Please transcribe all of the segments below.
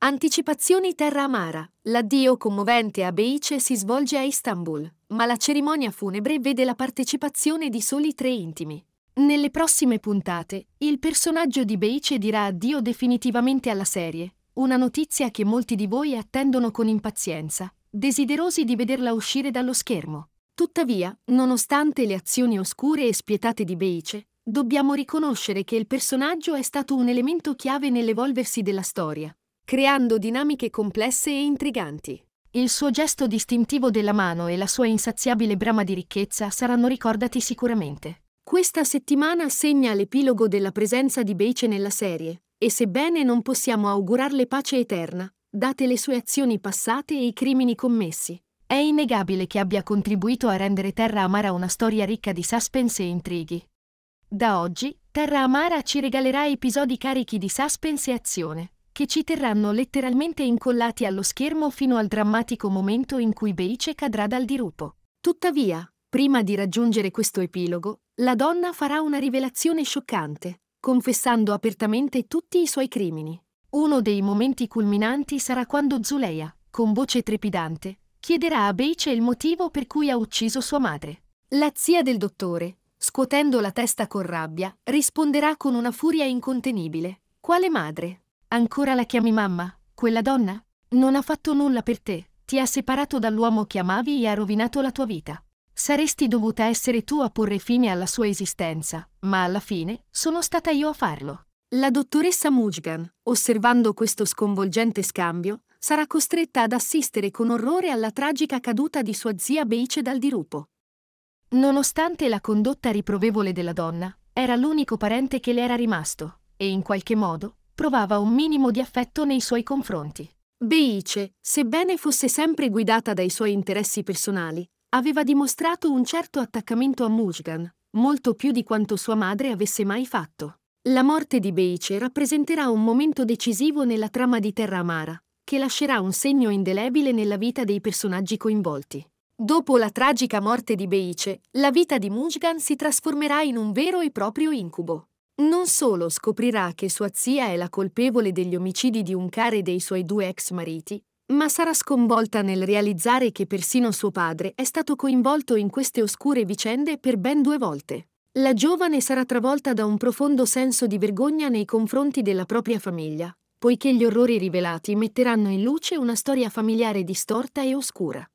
Anticipazioni Terra Amara. L'addio commovente a Beice si svolge a Istanbul, ma la cerimonia funebre vede la partecipazione di soli tre intimi. Nelle prossime puntate, il personaggio di Beice dirà addio definitivamente alla serie, una notizia che molti di voi attendono con impazienza, desiderosi di vederla uscire dallo schermo. Tuttavia, nonostante le azioni oscure e spietate di Beice, dobbiamo riconoscere che il personaggio è stato un elemento chiave nell'evolversi della storia creando dinamiche complesse e intriganti. Il suo gesto distintivo della mano e la sua insaziabile brama di ricchezza saranno ricordati sicuramente. Questa settimana segna l'epilogo della presenza di Beice nella serie, e sebbene non possiamo augurarle pace eterna, date le sue azioni passate e i crimini commessi, è innegabile che abbia contribuito a rendere Terra Amara una storia ricca di suspense e intrighi. Da oggi, Terra Amara ci regalerà episodi carichi di suspense e azione che ci terranno letteralmente incollati allo schermo fino al drammatico momento in cui Beice cadrà dal dirupo. Tuttavia, prima di raggiungere questo epilogo, la donna farà una rivelazione scioccante, confessando apertamente tutti i suoi crimini. Uno dei momenti culminanti sarà quando Zuleia, con voce trepidante, chiederà a Beice il motivo per cui ha ucciso sua madre. La zia del dottore, scuotendo la testa con rabbia, risponderà con una furia incontenibile. Quale madre? Ancora la chiami mamma? Quella donna? Non ha fatto nulla per te, ti ha separato dall'uomo che amavi e ha rovinato la tua vita. Saresti dovuta essere tu a porre fine alla sua esistenza, ma alla fine sono stata io a farlo. La dottoressa Mujgan, osservando questo sconvolgente scambio, sarà costretta ad assistere con orrore alla tragica caduta di sua zia Beice dal dirupo. Nonostante la condotta riprovevole della donna, era l'unico parente che le era rimasto, e in qualche modo provava un minimo di affetto nei suoi confronti. Beice, sebbene fosse sempre guidata dai suoi interessi personali, aveva dimostrato un certo attaccamento a Mushgan, molto più di quanto sua madre avesse mai fatto. La morte di Beice rappresenterà un momento decisivo nella trama di Terra Amara, che lascerà un segno indelebile nella vita dei personaggi coinvolti. Dopo la tragica morte di Beice, la vita di Mushgan si trasformerà in un vero e proprio incubo. Non solo scoprirà che sua zia è la colpevole degli omicidi di un care dei suoi due ex mariti, ma sarà sconvolta nel realizzare che persino suo padre è stato coinvolto in queste oscure vicende per ben due volte. La giovane sarà travolta da un profondo senso di vergogna nei confronti della propria famiglia, poiché gli orrori rivelati metteranno in luce una storia familiare distorta e oscura.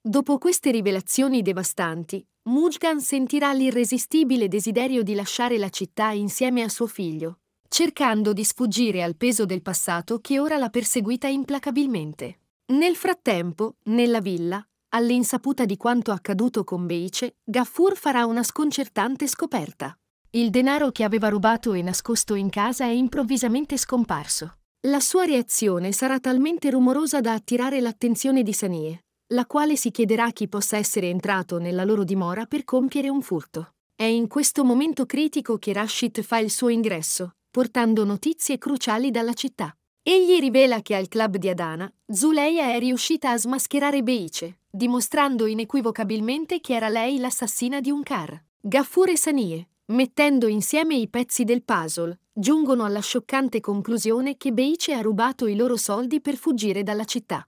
Dopo queste rivelazioni devastanti, Mujgan sentirà l'irresistibile desiderio di lasciare la città insieme a suo figlio, cercando di sfuggire al peso del passato che ora l'ha perseguita implacabilmente. Nel frattempo, nella villa, all'insaputa di quanto accaduto con Beice, Gaffur farà una sconcertante scoperta. Il denaro che aveva rubato e nascosto in casa è improvvisamente scomparso. La sua reazione sarà talmente rumorosa da attirare l'attenzione di Sanie, la quale si chiederà chi possa essere entrato nella loro dimora per compiere un furto. È in questo momento critico che Rashid fa il suo ingresso, portando notizie cruciali dalla città. Egli rivela che al club di Adana, Zuleia è riuscita a smascherare Beice, dimostrando inequivocabilmente che era lei l'assassina di un car. Gaffur e Sanie, mettendo insieme i pezzi del puzzle, giungono alla scioccante conclusione che Beice ha rubato i loro soldi per fuggire dalla città.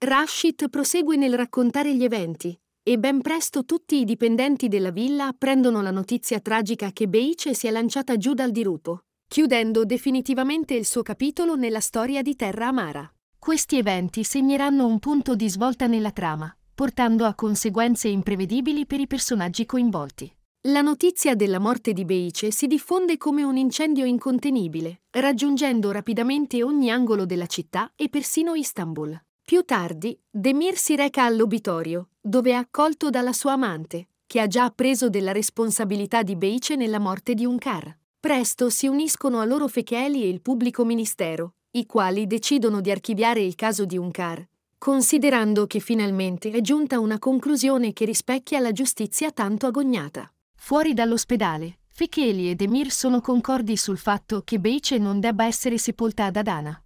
Rashid prosegue nel raccontare gli eventi e ben presto tutti i dipendenti della villa apprendono la notizia tragica che Beice si è lanciata giù dal dirupo, chiudendo definitivamente il suo capitolo nella storia di Terra Amara. Questi eventi segneranno un punto di svolta nella trama, portando a conseguenze imprevedibili per i personaggi coinvolti. La notizia della morte di Beice si diffonde come un incendio incontenibile, raggiungendo rapidamente ogni angolo della città e persino Istanbul. Più tardi, Demir si reca all'obitorio, dove è accolto dalla sua amante, che ha già appreso della responsabilità di Beice nella morte di Unkar. Presto si uniscono a loro Fecheli e il pubblico ministero, i quali decidono di archiviare il caso di Unkar, considerando che finalmente è giunta una conclusione che rispecchia la giustizia tanto agognata. Fuori dall'ospedale, Fecheli e Demir sono concordi sul fatto che Beice non debba essere sepolta ad Adana.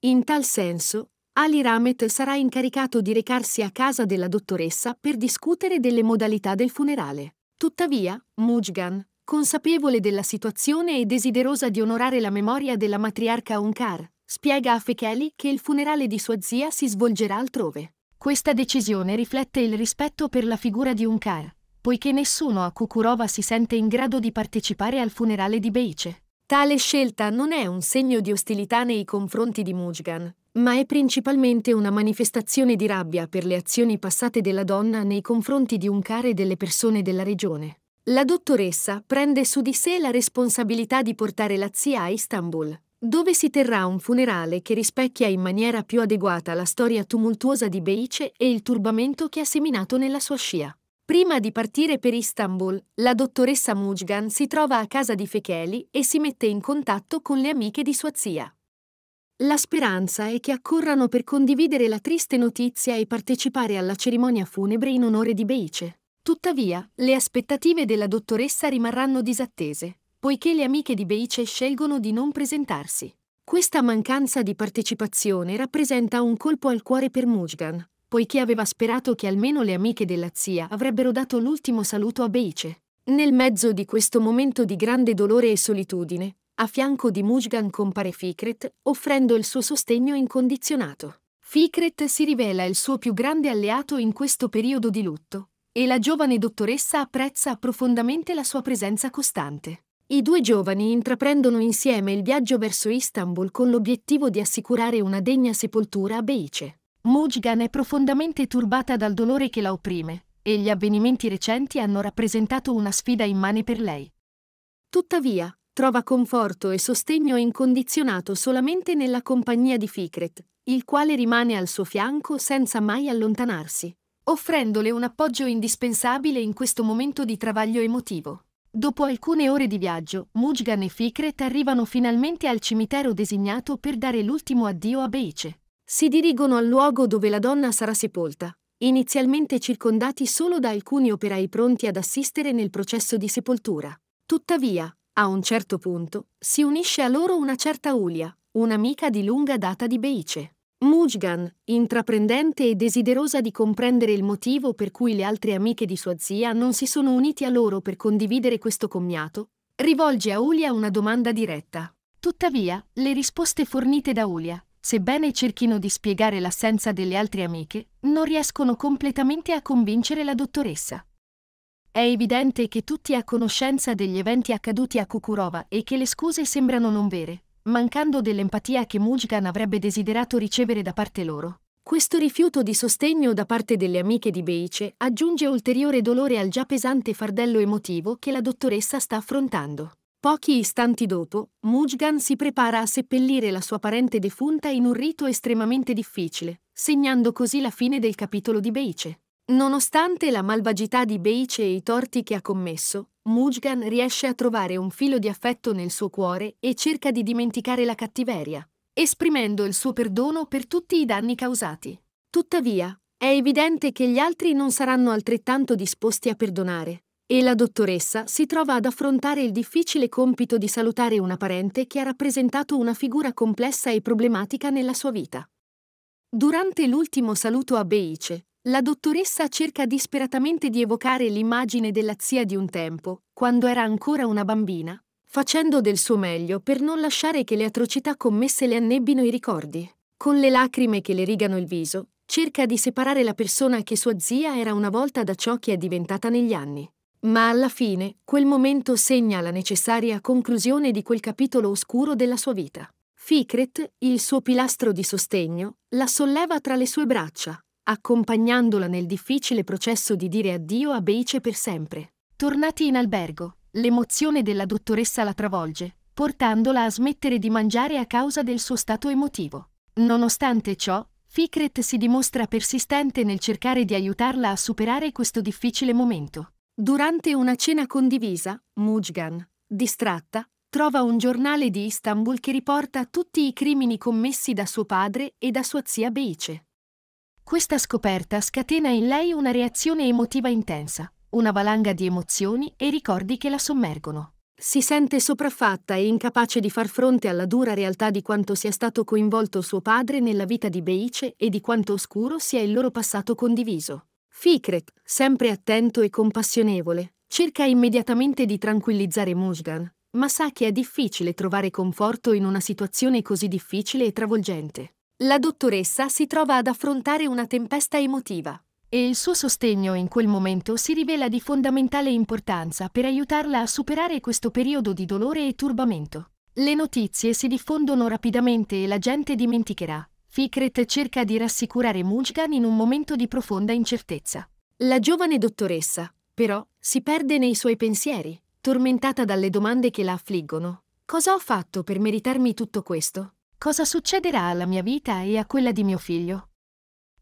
In tal senso, Ali Ramet sarà incaricato di recarsi a casa della dottoressa per discutere delle modalità del funerale. Tuttavia, Mujgan, consapevole della situazione e desiderosa di onorare la memoria della matriarca Onkar, spiega a Fekeli che il funerale di sua zia si svolgerà altrove. Questa decisione riflette il rispetto per la figura di Unkar, poiché nessuno a Kukurova si sente in grado di partecipare al funerale di Beice. Tale scelta non è un segno di ostilità nei confronti di Mujgan, ma è principalmente una manifestazione di rabbia per le azioni passate della donna nei confronti di un care delle persone della regione. La dottoressa prende su di sé la responsabilità di portare la zia a Istanbul, dove si terrà un funerale che rispecchia in maniera più adeguata la storia tumultuosa di Beice e il turbamento che ha seminato nella sua scia. Prima di partire per Istanbul, la dottoressa Mujgan si trova a casa di Fecheli e si mette in contatto con le amiche di sua zia. La speranza è che accorrano per condividere la triste notizia e partecipare alla cerimonia funebre in onore di Beice. Tuttavia, le aspettative della dottoressa rimarranno disattese, poiché le amiche di Beice scelgono di non presentarsi. Questa mancanza di partecipazione rappresenta un colpo al cuore per Mujgan, poiché aveva sperato che almeno le amiche della zia avrebbero dato l'ultimo saluto a Beice. Nel mezzo di questo momento di grande dolore e solitudine, a fianco di Mujgan compare Fikret, offrendo il suo sostegno incondizionato. Fikret si rivela il suo più grande alleato in questo periodo di lutto, e la giovane dottoressa apprezza profondamente la sua presenza costante. I due giovani intraprendono insieme il viaggio verso Istanbul con l'obiettivo di assicurare una degna sepoltura a Beice. Mujgan è profondamente turbata dal dolore che la opprime e gli avvenimenti recenti hanno rappresentato una sfida immane per lei. Tuttavia, trova conforto e sostegno incondizionato solamente nella compagnia di Ficret, il quale rimane al suo fianco senza mai allontanarsi, offrendole un appoggio indispensabile in questo momento di travaglio emotivo. Dopo alcune ore di viaggio, Mujgan e Fikret arrivano finalmente al cimitero designato per dare l'ultimo addio a Beice. Si dirigono al luogo dove la donna sarà sepolta, inizialmente circondati solo da alcuni operai pronti ad assistere nel processo di sepoltura. Tuttavia, a un certo punto si unisce a loro una certa Ulia, un'amica di lunga data di Beice. Mujgan, intraprendente e desiderosa di comprendere il motivo per cui le altre amiche di sua zia non si sono uniti a loro per condividere questo commiato, rivolge a Ulia una domanda diretta. Tuttavia, le risposte fornite da Ulia, sebbene cerchino di spiegare l'assenza delle altre amiche, non riescono completamente a convincere la dottoressa. È evidente che tutti a conoscenza degli eventi accaduti a Kukurova e che le scuse sembrano non vere, mancando dell'empatia che Mujgan avrebbe desiderato ricevere da parte loro. Questo rifiuto di sostegno da parte delle amiche di Beice aggiunge ulteriore dolore al già pesante fardello emotivo che la dottoressa sta affrontando. Pochi istanti dopo, Mujgan si prepara a seppellire la sua parente defunta in un rito estremamente difficile, segnando così la fine del capitolo di Beice. Nonostante la malvagità di Beice e i torti che ha commesso, Mujgan riesce a trovare un filo di affetto nel suo cuore e cerca di dimenticare la cattiveria, esprimendo il suo perdono per tutti i danni causati. Tuttavia, è evidente che gli altri non saranno altrettanto disposti a perdonare, e la dottoressa si trova ad affrontare il difficile compito di salutare una parente che ha rappresentato una figura complessa e problematica nella sua vita. Durante l'ultimo saluto a Beice, la dottoressa cerca disperatamente di evocare l'immagine della zia di un tempo, quando era ancora una bambina, facendo del suo meglio per non lasciare che le atrocità commesse le annebbino i ricordi. Con le lacrime che le rigano il viso, cerca di separare la persona che sua zia era una volta da ciò che è diventata negli anni. Ma alla fine, quel momento segna la necessaria conclusione di quel capitolo oscuro della sua vita. Fikret, il suo pilastro di sostegno, la solleva tra le sue braccia, accompagnandola nel difficile processo di dire addio a Beice per sempre. Tornati in albergo, l'emozione della dottoressa la travolge, portandola a smettere di mangiare a causa del suo stato emotivo. Nonostante ciò, Fikret si dimostra persistente nel cercare di aiutarla a superare questo difficile momento. Durante una cena condivisa, Mujgan, distratta, trova un giornale di Istanbul che riporta tutti i crimini commessi da suo padre e da sua zia Beice. Questa scoperta scatena in lei una reazione emotiva intensa, una valanga di emozioni e ricordi che la sommergono. Si sente sopraffatta e incapace di far fronte alla dura realtà di quanto sia stato coinvolto suo padre nella vita di Beice e di quanto oscuro sia il loro passato condiviso. Fikret, sempre attento e compassionevole, cerca immediatamente di tranquillizzare Musgan, ma sa che è difficile trovare conforto in una situazione così difficile e travolgente. La dottoressa si trova ad affrontare una tempesta emotiva e il suo sostegno in quel momento si rivela di fondamentale importanza per aiutarla a superare questo periodo di dolore e turbamento. Le notizie si diffondono rapidamente e la gente dimenticherà. Fikret cerca di rassicurare Mujgan in un momento di profonda incertezza. La giovane dottoressa, però, si perde nei suoi pensieri tormentata dalle domande che la affliggono. Cosa ho fatto per meritarmi tutto questo? Cosa succederà alla mia vita e a quella di mio figlio?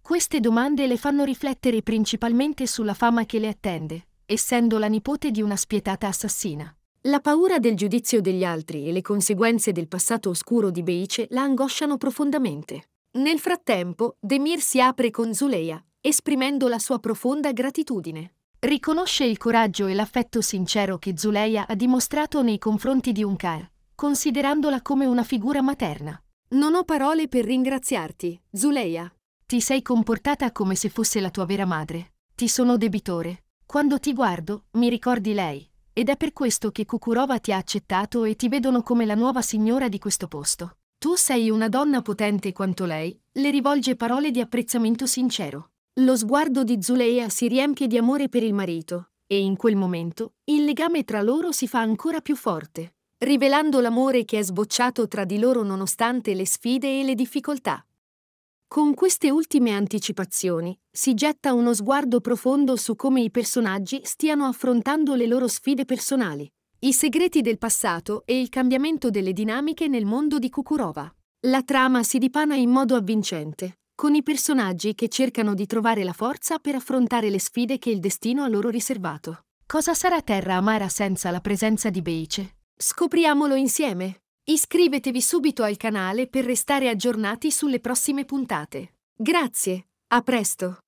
Queste domande le fanno riflettere principalmente sulla fama che le attende, essendo la nipote di una spietata assassina. La paura del giudizio degli altri e le conseguenze del passato oscuro di Beice la angosciano profondamente. Nel frattempo, Demir si apre con Zuleia, esprimendo la sua profonda gratitudine riconosce il coraggio e l'affetto sincero che Zuleia ha dimostrato nei confronti di Unkar, considerandola come una figura materna. Non ho parole per ringraziarti, Zuleia. Ti sei comportata come se fosse la tua vera madre. Ti sono debitore. Quando ti guardo, mi ricordi lei. Ed è per questo che Kukurova ti ha accettato e ti vedono come la nuova signora di questo posto. Tu sei una donna potente quanto lei, le rivolge parole di apprezzamento sincero. Lo sguardo di Zuleia si riempie di amore per il marito, e in quel momento il legame tra loro si fa ancora più forte, rivelando l'amore che è sbocciato tra di loro nonostante le sfide e le difficoltà. Con queste ultime anticipazioni si getta uno sguardo profondo su come i personaggi stiano affrontando le loro sfide personali, i segreti del passato e il cambiamento delle dinamiche nel mondo di Kukurova. La trama si dipana in modo avvincente, con i personaggi che cercano di trovare la forza per affrontare le sfide che il destino ha loro riservato. Cosa sarà terra amara senza la presenza di Beice? Scopriamolo insieme! Iscrivetevi subito al canale per restare aggiornati sulle prossime puntate. Grazie, a presto!